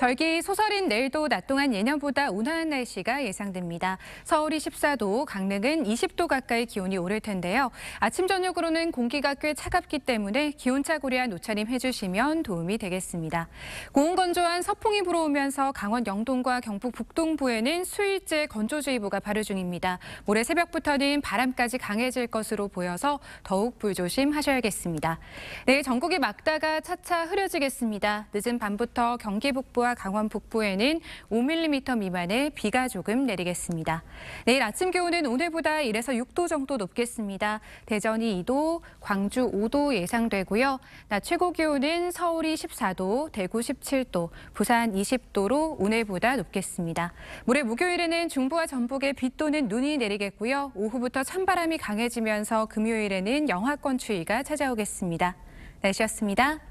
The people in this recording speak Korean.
절기 소설인 내일도 낮 동안 예년보다 온화한 날씨가 예상됩니다. 서울이 14도, 강릉은 20도 가까이 기온이 오를 텐데요. 아침 저녁으로는 공기가 꽤 차갑기 때문에 기온차 고려한 옷차림 해주시면 도움이 되겠습니다. 고온건조한 서풍이 불어오면서 강원 영동과 경북 북동부에는 수일째 건조주의보가 발효 중입니다. 모레 새벽부터는 바람까지 강해질 것으로 보여서 더욱 불조심하셔야겠습니다. 내일 전국이 막다가 차차 흐려지겠습니다. 늦은 밤부터 경기 북부와 서해과 강원 북부에는 5mm 미만의 비가 조금 내리겠습니다. 내일 아침 기온은 오늘보다 1에서 6도 정도 높겠습니다. 대전이 2도, 광주 5도 예상되고요. 낮 최고 기온은 서울이 14도, 대구 17도, 부산 20도로 오늘보다 높겠습니다. 모레 목요일에는 중부와 전북에 비 또는 눈이 내리겠고요. 오후부터 찬바람이 강해지면서 금요일에는 영하권 추위가 찾아오겠습니다. 날씨였습니다.